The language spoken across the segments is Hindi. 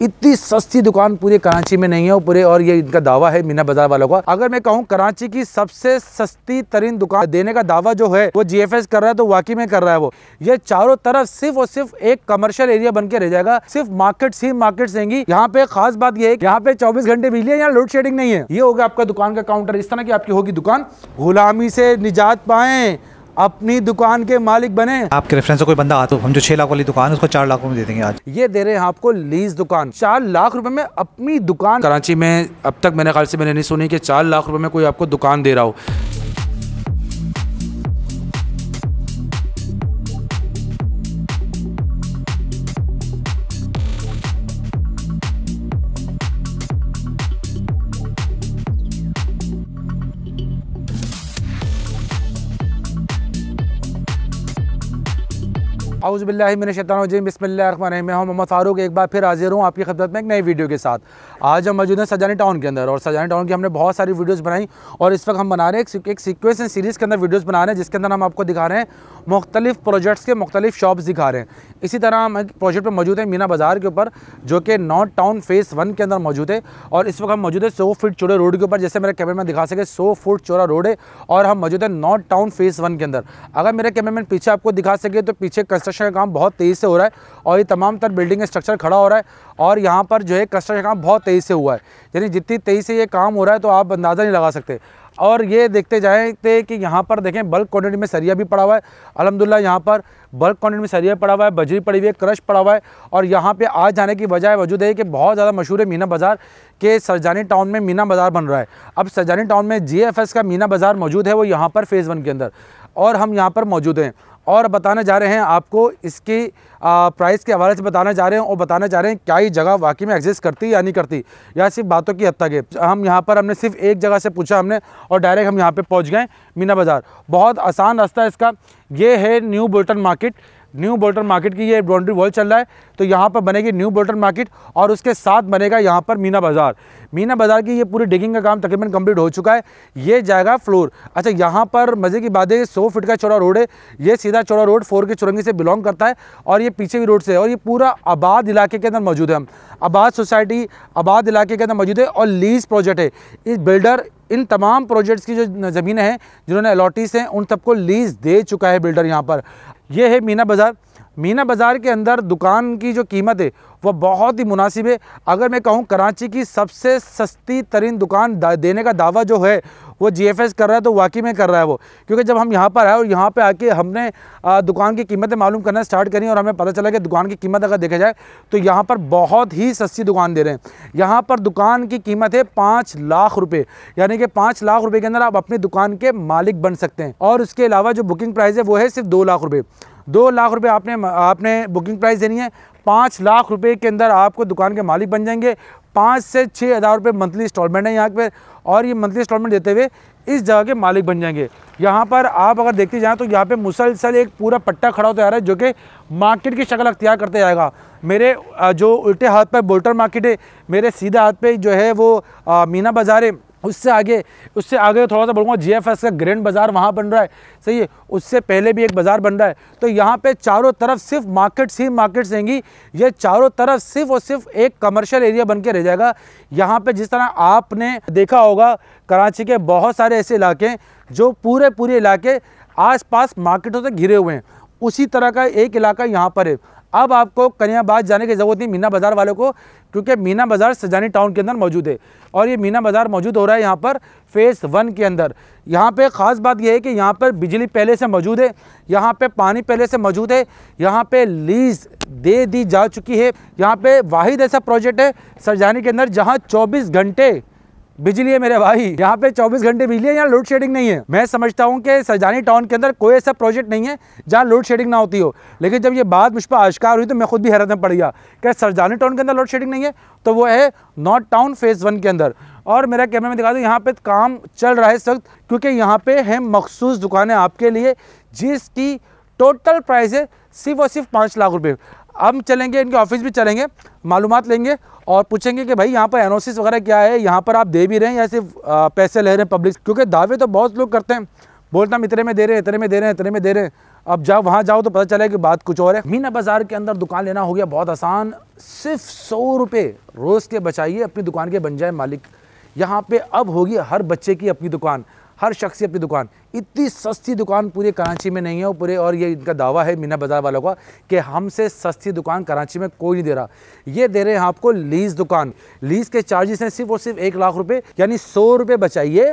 इतनी सस्ती दुकान पूरे कराची में नहीं है पूरे और ये इनका दावा है मीना बाजार वालों का अगर मैं कहूँ कराची की सबसे सस्ती तरीन दुकान देने का दावा जो है वो जीएफएस कर रहा है तो वाकई में कर रहा है वो ये चारों तरफ सिर्फ और सिर्फ एक कमर्शियल एरिया बन के रह जाएगा सिर्फ मार्केट ही मार्केट रहेंगी यहाँ पे खास बात यह है यहाँ पे चौबीस घंटे बिजली है यहाँ लोड शेडिंग नहीं है ये होगा आपका दुकान का काउंटर इस तरह की आपकी होगी दुकान गुलामी से निजात पाए अपनी दुकान के मालिक बने आपके रेफरेंस से कोई बंदा आता हम जो छह लाख वाली दुकान है उसको चार लाख में दे देंगे आज ये दे रहे हैं आपको लीज दुकान चार लाख रुपए में अपनी दुकान कराची में अब तक मैंने ख्याल से मैंने नहीं सुनी कि चार लाख रुपए में कोई आपको दुकान दे रहा हो आउज़बिल्लिमिनशतरजीम बसमिल्लाम मैं हूँ मोहम्मद फारूक एक बार फिर हाजिर हूँ आपकी खदत में एक नई वीडियो के साथ आज हम मौजूद हैं सजानी टाउन के अंदर और सजानी टाउन की हमने बहुत सारी वीडियोस बनाई और इस वक्त हम बना रहे हैं एक, एक सिक्वेंस सीरीज़ के अंदर वीडियोस बना रहे हैं जिसके अंदर हम आपको दिखा रहे हैं मुख्तलिफ प्रोजेक्ट्स के मुख्तलिफ शॉप्स दिखा रहे हैं इसी तरह हम एक प्रोजेक्ट पर मौजूद है मीना बाज़ार के ऊपर जो कि नॉर्थ टाउन फेज़ वन के अंदर मौजूद है और इस वक्त हम मौजूद है सौ फुट चौड़े रोड के ऊपर जैसे मेरे कैमरे में दिखा सके सौ फुट चोरा रोड है और हम मौजूद है नॉर्थ टाउन फेज़ वन के अंदर अगर मेरे कैमरे में पीछे आपको दिखा सके तो पीछे कंस्ट्रक्शन कंस्ट्रक्शन का काम बहुत तेज़ी से हो रहा है और ये तमाम तर बिल्डिंग स्ट्रक्चर खड़ा हो रहा है और यहाँ पर जो है कंस्ट्रक्शन का काम बहुत तेज़ी से हुआ है यानी जितनी तेज़ी से ये काम हो रहा है तो आप अंदाज़ा नहीं लगा सकते और ये देखते जाएँ कि यहाँ पर देखें बल्क क्वान्टिटी में सरिया भी पड़ा हुआ है अलहमदिल्ला यहाँ पर बल्क क्वान्टिटी में सरिया पड़ा हुआ है बजरी पड़ी हुई है क्रश पड़ा हुआ है और यहाँ पे आज जाने की वजह वजूद है कि बहुत ज़्यादा मशहूर है मीना बाज़ार के सरजानी टाउन में मीना बाज़ार बन रहा है अब सरजानी टाउन में जी का मीना बाज़ार मौजूद है वो यहाँ पर फ़ेज़ वन के अंदर और हम यहाँ पर मौजूद हैं और बताने जा रहे हैं आपको इसकी प्राइस के हवाले से बताने जा रहे हैं और बताने जा रहे हैं क्या ये जगह वाकई में एग्जिस्ट करती या नहीं करती या सिर्फ बातों की हद तक है हम यहाँ पर हमने सिर्फ एक जगह से पूछा हमने और डायरेक्ट हम यहाँ पर पहुँच गए मीना बाज़ार बहुत आसान रास्ता इसका ये है new Bolton market new Bolton market की ये बाउंड्री वॉल चल रहा है तो यहाँ पर बनेगी न्यू बोल्टन मार्केट और उसके साथ बनेगा यहाँ पर मीना बाज़ार मीना बाज़ार की ये पूरी डिगिंग का काम तकरीबन कंप्लीट हो चुका है ये जाएगा फ्लोर अच्छा यहाँ पर मज़े की बात है सौ फीट का चौड़ा रोड है ये सीधा चौड़ा रोड फोर के चुरंगी से बिलोंग करता है और ये पीछे भी रोड से है और ये पूरा आबाद इलाके के अंदर मौजूद है हम आबाद सोसाइटी आबाद इलाके के अंदर मौजूद है और लीज प्रोजेक्ट है इस बिल्डर इन तमाम प्रोजेक्ट्स की जो ज़मीनें हैं जिन्होंने अलॉटीज हैं उन सबको लीज़ दे चुका है बिल्डर यहाँ पर ये है मीना बाज़ार मीना बाज़ार के अंदर दुकान की जो कीमत है वह बहुत ही मुनासिब है अगर मैं कहूँ कराची की सबसे सस्ती तरीन दुकान देने का दावा जो है वो जीएफएस कर रहा है तो वाकई में कर रहा है वो क्योंकि जब हम यहाँ पर आए और यहाँ पर आके हमने दुकान की कीमतें मालूम करना स्टार्ट करी और हमें पता चला कि दुकान की कीमत अगर देखा जाए तो यहाँ पर बहुत ही सस्ती दुकान दे रहे हैं यहाँ पर दुकान की कीमत है पाँच लाख रुपये यानी कि पाँच लाख रुपये के अंदर आप अपनी दुकान के मालिक बन सकते हैं और उसके अलावा जो बुकिंग प्राइस है वो है सिर्फ दो लाख रुपये दो लाख रुपए आपने आपने बुकिंग प्राइस देनी है पाँच लाख रुपए के अंदर आपको दुकान के मालिक बन जाएंगे पाँच से छः हज़ार रुपये मंथली इंस्टॉलमेंट है यहाँ पर और ये मंथली इंस्टॉलमेंट देते हुए इस जगह के मालिक बन जाएंगे यहाँ पर आप अगर देखते जाएँ तो यहाँ पे मुसलसल एक पूरा पट्टा खड़ा होता जा रहा है जो कि मार्केट की शक्ल अख्तियार करते जाएगा मेरे जो उल्टे हाथ पर बोल्टर मार्केट है मेरे सीधे हाथ पे जो है वो मीना बाज़ार है उससे आगे उससे आगे तो थोड़ा सा बोलूँगा जीएफएस का ग्रैंड बाज़ार वहाँ बन रहा है सही है उससे पहले भी एक बाज़ार बन रहा है तो यहाँ पे चारों तरफ सिर्फ मार्केट्स ही मार्केट्स रहेंगी ये चारों तरफ सिर्फ और सिर्फ एक कमर्शियल एरिया बन के रह जाएगा यहाँ पे जिस तरह आपने देखा होगा कराची के बहुत सारे ऐसे इलाके जो पूरे पूरे इलाके पास मार्केटों से घिरे हुए हैं उसी तरह का एक इलाका यहाँ पर है अब आपको कन्याबाद जाने की ज़रूरत नहीं मीना बाज़ार वालों को क्योंकि मीना बाज़ार सजानी टाउन के अंदर मौजूद है और ये मीना बाज़ार मौजूद हो रहा है यहाँ पर फेज़ वन के अंदर यहाँ पे ख़ास बात यह है कि यहाँ पर बिजली पहले से मौजूद है यहाँ पे पानी पहले से मौजूद है यहाँ पे लीज़ दे दी जा चुकी है यहाँ पे वाहिद ऐसा प्रोजेक्ट है सरजानी के अंदर जहाँ चौबीस घंटे बिजली है मेरे भाई यहाँ पे 24 घंटे बिजली है यहाँ लोड शेडिंग नहीं है मैं समझता हूँ कि सजानी टाउन के अंदर कोई ऐसा प्रोजेक्ट नहीं है जहाँ लोड शेडिंग ना होती हो लेकिन जब ये बात मुझ पर आश्कार हुई तो मैं खुद भी हैरत में पड़ गया क्या सरजानी टाउन के अंदर लोड शेडिंग नहीं है तो वो है नॉर्थ टाउन फेज़ वन के अंदर और मेरा कैमरा में दिखा दूँ यहाँ पे काम चल रहा है इस वक्त क्योंकि यहाँ पे है मखसूस दुकानें आपके लिए जिसकी टोटल प्राइस है सिर्फ और सिर्फ पाँच लाख रुपये हम चलेंगे इनके ऑफिस भी चलेंगे मालूम लेंगे और पूछेंगे कि भाई यहाँ पर एनओसीस वगैरह क्या है यहाँ पर आप दे भी रहे हैं या सिर्फ पैसे ले रहे हैं पब्लिक क्योंकि दावे तो बहुत लोग करते हैं बोलता हम इतने में दे रहे हैं इतने में दे रहे हैं इतने में दे रहे हैं अब जाओ वहाँ जाओ तो पता चला कि बात कुछ और है मीना बाज़ार के अंदर दुकान लेना हो गया बहुत आसान सिर्फ सौ रुपये रोज़ के बचाइए अपनी दुकान के बन जाए मालिक यहाँ पे अब होगी हर बच्चे की अपनी दुकान हर शख्स अपनी दुकान इतनी सस्ती दुकान पूरे कराची में नहीं है पूरे और ये इनका दावा है मीना बाज़ार वालों का कि हमसे सस्ती दुकान कराची में कोई नहीं दे रहा ये दे रहे हैं आपको लीज़ दुकान लीज़ के चार्जेस हैं सिर्फ और सिर्फ एक लाख रुपये यानी सौ रुपये बचाइए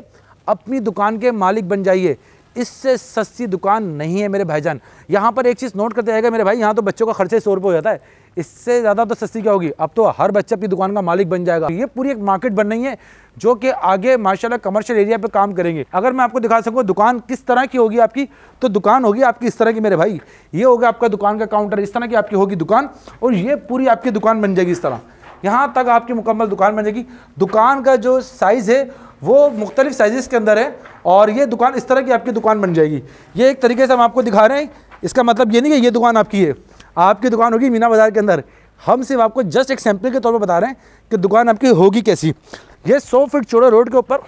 अपनी दुकान के मालिक बन जाइए इससे सस्ती दुकान नहीं है मेरे भाईजान यहाँ पर एक चीज़ नोट करते जाएगा मेरे भाई यहाँ तो बच्चों का खर्चे सौ रुपये हो जाता है इससे ज़्यादा तो सस्ती क्या होगी अब तो हर बच्चा अपनी दुकान का मालिक बन जाएगा ये पूरी एक मार्केट बन रही है जो कि आगे माशाल्लाह कमर्शियल एरिया पे काम करेंगे अगर मैं आपको दिखा सकूँ दुकान किस तरह की होगी आपकी तो दुकान होगी आपकी इस तरह की मेरे भाई ये होगा आपका दुकान का काउंटर इस तरह की आपकी होगी दुकान और ये पूरी आपकी दुकान बन जाएगी इस तरह यहाँ तक आपकी मुकम्मल दुकान बन जाएगी दुकान का जो साइज़ है वो मुख्तलिफ साइज़ के अंदर है और ये दुकान इस तरह की आपकी दुकान बन जाएगी ये एक तरीके से हम आपको दिखा रहे हैं इसका मतलब ये नहीं कि ये दुकान आपकी है आपकी दुकान होगी मीना बाज़ार के अंदर हम सिर्फ आपको जस्ट एक सैम्पल के तौर पर बता रहे हैं कि दुकान आपकी होगी कैसी ये सौ फिट चौड़ा रोड के ऊपर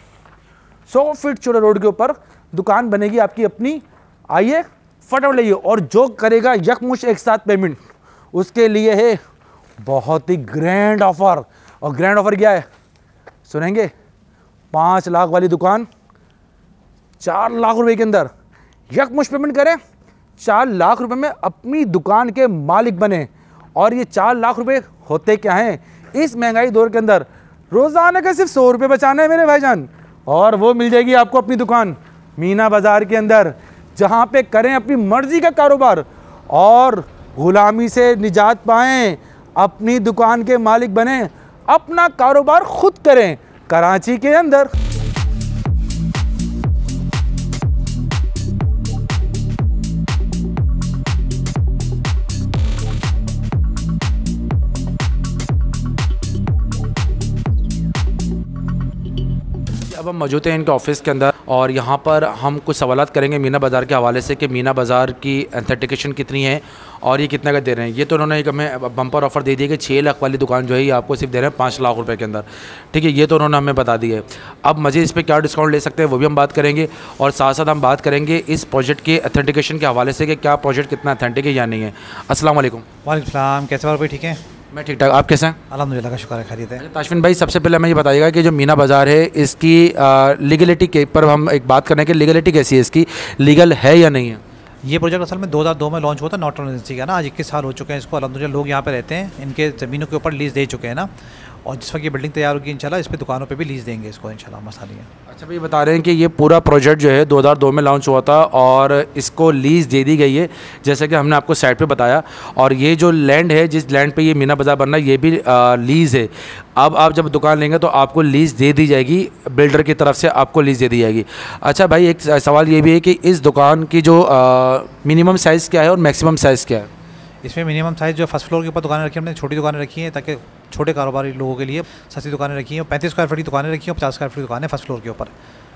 सौ फिट चौड़ा रोड के ऊपर दुकान बनेगी आपकी अपनी आइए फटाफट लाइए और जो करेगा यकमुश एक साथ पेमेंट उसके लिए है बहुत ही ग्रैंड ऑफ़र और ग्रैंड ऑफ़र क्या है सुनेंगे पाँच लाख वाली दुकान चार लाख रुपए के अंदर यकमुश पेमेंट करें चार लाख रुपए में अपनी दुकान के मालिक बने और ये चार लाख रुपए होते क्या हैं इस महंगाई दौर के अंदर रोज़ाना का सिर्फ सौ रुपये बचाना है मेरे भाईजान और वो मिल जाएगी आपको अपनी दुकान मीना बाज़ार के अंदर जहाँ पे करें अपनी मर्ज़ी का कारोबार और ग़ुलामी से निजात पाएँ अपनी दुकान के मालिक बने अपना कारोबार खुद करें कराची के अंदर अब हम मौजूद हैं इनके ऑफिस के अंदर और यहाँ पर हम कुछ सवाल करेंगे मीना बाज़ार के हवाले से कि मीना बाज़ार की एथेंटिकेशन कितनी है और ये कितने का दे रहे हैं ये तो उन्होंने एक हमें बम्पर ऑफ़र दे दिया कि छः लाख वाली दुकान जो है ये आपको सिर्फ दे रहे हैं पाँच लाख रुपये के अंदर ठीक है ये तो उन्होंने हमें बता दिया है अब मज़े इस पर क्या डिस्काउंट ले सकते हैं वो भी हम बात करेंगे और साथ साथ हम बात करेंगे इस प्रोजेक्ट के अथेंटिकेशन के हवाले से कि क्या प्रोजेक्ट कितना अथेंटिक है या नहीं है असल वाईक वालेकाम कैसे भाई ठीक है मैं ठीक ठाक आप कैसे हैं अलहमदिल्ला का शुक्र खरीद है अच्छा, ताशविन भाई सबसे पहले हमें ये बताइएगा कि जो मीना बाज़ार है इसकी लीगलिटी के पर हम एक बात करें कि लीगलिटी कैसी है इसकी लीगल है या नहीं है ये प्रोजेक्ट असल में 2002 में लॉन्च हुआ था नॉट एजेंसी का ना आज इक्कीस साल हो चुके हैं इसको अलहमदिल्ला लोग यहाँ पर रहते हैं इनके ज़मीनों के ऊपर लीज़ दे चुके हैं ना और जिस वक्त ये बिल्डिंग तैयार होगी इंशाल्लाह इस पर दुकानों पे भी लीज़ देंगे इसको इंशाल्लाह मसालियाँ अच्छा भाई बता रहे हैं कि ये पूरा प्रोजेक्ट जो है 2002 में लॉन्च हुआ था और इसको लीज़ दे दी गई है जैसे कि हमने आपको साइट पे बताया और ये जो लैंड है जिस लैंड पे ये मीना बाज़ार बनना ये भी लीज़ है अब आप जब दुकान लेंगे तो आपको लीज़ दे दी जाएगी बिल्डर की तरफ से आपको लीज़ दे दी जाएगी अच्छा भाई एक सवाल ये भी है कि इस दुकान की जो मिनिमम साइज़ क्या है और मैक्सिमम साइज़ क्या है इसमें मिनिमम साइज़ जो फर्स्ट फ्लोर के ऊपर दुकानें रखी हमने छोटी दुकानें रखी हैं ताकि छोटे कारोबारी लोगों के लिए सस्ती दुकानें रखी हैं पैंतीस स्क्वायर फुट की दुकानें रखी हैं पचास स्क्वायर फुट की दुकानें फर्स्ट फ्लोर के ऊपर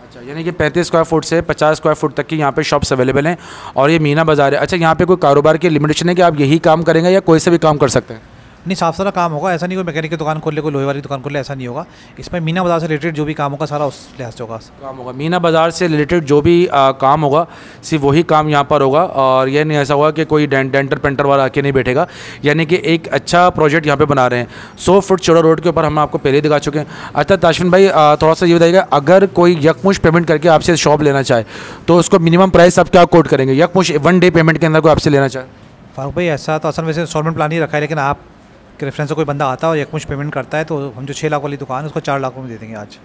अच्छा यानी कि पैंतीस स्क्वायर फुट से पचास स्क्वायर फुट तक की यहाँ पे शॉप्स अवेलेबल हैं और ये मीना बाज़ार है अच्छा यहाँ पे कोई कारोबार की लिमिटेशन है कि आप यही काम करेंगे या कोई से भी काम कर सकते हैं नहीं साफ सारा काम होगा ऐसा नहीं कोई मैकेनिक की दुकान खोल ले कोई लोहे वाली दुकान खोल ले ऐसा नहीं होगा इसमें मीना बाज़ार से रिलेटेड जो भी काम होगा सारा उस लिहाज से होगा काम होगा मीना बाज़ार से रिलेटेड जो भी आ, काम होगा सिर्फ वही काम यहाँ पर होगा और यह नहीं ऐसा होगा कि कोई डेंटर पेंटर वाला आके नहीं बैठेगा यानी कि एक अच्छा प्रोजेक्ट यहाँ पर बना रहे हैं सौ फुट चौड़ा रोड के ऊपर हम आपको पहले दिखा चुके हैं अच्छा ताशविन भाई थोड़ा सा ये बताइएगा अगर कोई यकमुश पेमेंट करके आपसे शॉप लेना चाहे तो उसको मिनिमम प्राइस आप क्या कोट करेंगे यकमुश वन डे पेमेंट के अंदर कोई आपसे लेना चाहे फारूक भाई ऐसा तो असल वैसे इंस्टॉलमेंट प्लान ही रखा है लेकिन आप कि रेफरेंस से कोई बंदा आता है और यकमुश पेमेंट करता है तो हम जो छः लाख वाली दुकान है उसको चार लाख में दे देंगे आज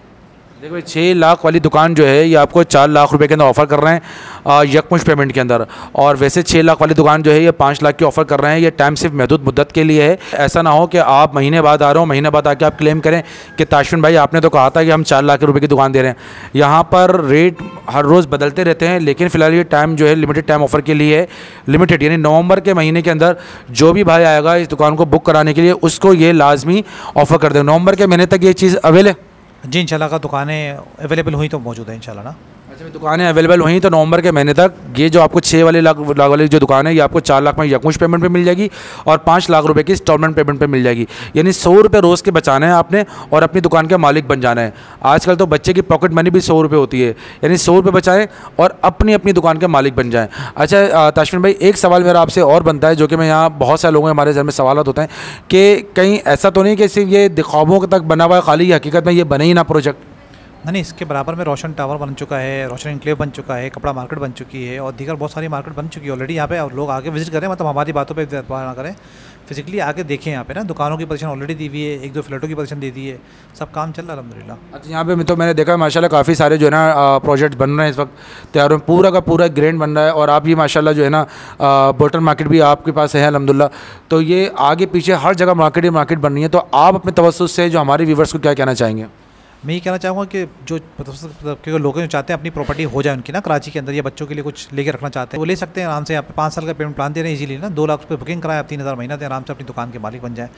देखो छः लाख वाली दुकान जो है ये आपको चार लाख रुपए के अंदर ऑफ़र कर रहे हैं यकमुश पेमेंट के अंदर और वैसे छः लाख वाली दुकान जो है ये पाँच लाख की ऑफ़र कर रहे हैं ये टाइम सिर्फ महदूद मुद्दत के लिए है ऐसा ना हो कि आप महीने बाद आ रहे हो महीने बाद आके आप क्लेम करें कि ताशविन भाई आपने तो कहा था कि हम चार लाख रुपये की दुकान दे रहे हैं यहाँ पर रेट हर रोज़ बदलते रहते हैं लेकिन फ़िलहाल ये टाइम जो है लिमिटेड टाइम ऑफ़र के लिए है लिमिटेड यानी नवंबर के महीने के अंदर जो भी भाई आएगा इस दुकान को बुक कराने के लिए उसको ये लाजमी ऑफ़र कर दें नवंबर के महीने तक ये चीज़ अवेलेबल जी इंशाल्लाह का दुकानें अवेलेबल हुई तो मौजूद है इंशाल्लाह ना अच्छा दुकानें अवेलेबल हुई तो नवंबर के महीने तक ये जो आपको छः वाले लाख लाख वाली जो दुकान है ये आपको चार लाख में यकमुश पेमेंट पे मिल जाएगी और पाँच लाख रुपए की इंस्टॉलमेंट पेमेंट पे मिल जाएगी यानी सौ रुपये रोज़ के बचाना है आपने और अपनी दुकान के मालिक बन जाना है आजकल तो बच्चे की पॉकेट मनी भी सौ रुपये होती है यानी सौ रुपये बचाएँ और अपनी अपनी दुकान के मालिक बन जाएँ अच्छा ताशमिन भाई एक सवाल मेरा आपसे और बनता है जो कि मैं यहाँ बहुत सारे लोगों हमारे घर में सवाल होते हैं कि कहीं ऐसा तो नहीं कि सिर्फ ये दिखावों तक बना हुआ है खाली हकीकत में ये बने ही ना प्रोजेक्ट नहीं इसके बराबर में रोशन टावर बन चुका है रोशन इंक्लेव बन चुका है कपड़ा मार्केट बन चुकी है और दीगर बहुत सारी मार्केट बन चुकी है ऑलरेडी यहाँ पे और लोग आके विजिट करें मतलब हमारी बातों पे पर ना करें फिजिकली आके देखें यहाँ पे ना दुकानों की पोजीशन ऑलरेडी दी हुई है एक दो फ्लैटों की पोजीशन दे दी है सब काम चल रहा है अलहमदिल्ला अच्छा यहाँ पे तो मैंने देखा माशाल्लाह काफ़ी सारे जो है ना प्रोजेक्ट बन रहे हैं इस वक्त तैयार में पूरा का पूरा ग्रैंड बन रहा है और आप ये माशाला जो है ना बोटल मार्केट भी आपके पास है अलहमदिल्ला तो ये आगे पीछे हर जगह मार्केट ही मार्केट बन रही है तो आप अपने तवसुस से जो हमारे व्यूवर्स को क्या कहना चाहेंगे मैं ये कहना चाहूँगा कि जो मतलब, मतलब क्योंकि लोग जो चाहते हैं अपनी प्रॉपर्टी हो जाए उनकी ना कराची के अंदर या बच्चों के लिए कुछ लेके रखना चाहते हैं वो तो ले सकते हैं आराम से यहाँ पे पाँच साल का पेमेंट प्लान दे रहे हैं इजीली ना दो लाख रुपये बुकिंग कराएं आप तीन हज़ार महीना दें आराम से अपनी दुकान के मालिक बन जाए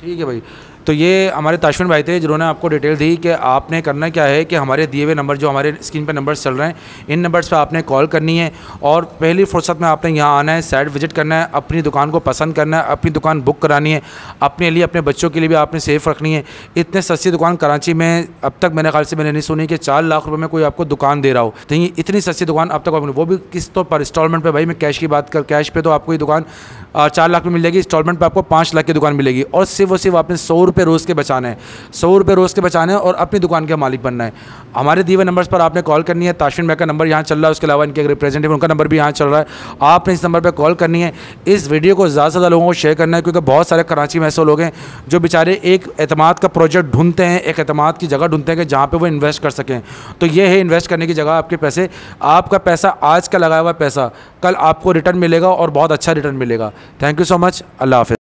ठीक है भाई तो ये हमारे ताशविन भाई थे जिन्होंने आपको डिटेल दी कि आपने करना क्या है कि हमारे दिए हुए नंबर जो हमारे स्क्रीन पर नंबर चल रहे हैं इन नंबर्स पर आपने कॉल करनी है और पहली फुर्सत में आपने यहाँ आना है साइट विजिट करना है अपनी दुकान को पसंद करना है अपनी दुकान बुक करानी है अपने लिए अपने बच्चों के लिए भी आपने सेफ़ रखनी है इतने सस्ती दुकान कराची में अब तक मेरे ख्याल से मैंने नहीं सुनी कि चार लाख रुपये में कोई आपको दुकान दे रहा हो तो इतनी सस्ती दुकान अब तक वो भी किस तौर तो पर इंस्टॉलमेंट पर भाई मैं कैश की बात कर कैश पर तो आपको ये दुकान चार लाख में मिलेगी इंस्टॉलमेंट पर आपको पाँच लाख की दुकान मिलेगी और सिर्फ और सिर्फ आपने सौ रुपये रोज़ के बचाने हैं सौ रुपये रोज़ के बचाने हैं और अपनी दुकान के मालिक बनना है हमारे दिए हुए नंबर्स पर आपने कॉल करनी है ताशिन भाई का नंबर यहाँ चल रहा है उसके अलावा इनके रिप्रेजेंटेटिव उनका नंबर भी यहाँ चल रहा है आपने इस नंबर पर कॉल करनी है इस वीडियो को ज़्यादा से ज़्यादा लोगों को शेयर करना है क्योंकि बहुत सारे कराची में ऐसे लोग हैं जो बेचारे एक अतमाद का प्रोजेक्ट ढूंढते हैं एक अतमाद की जगह ढूंढते हैं कि जहाँ पर वो इन्वेस्ट कर सकें तो ये है इन्वेस्ट करने की जगह आपके पैसे आपका पैसा आज का लगाया हुआ पैसा कल आपको रिटर्न मिलेगा और बहुत अच्छा रिटर्न मिलेगा थैंक यू सो मच अल्लाह हाफि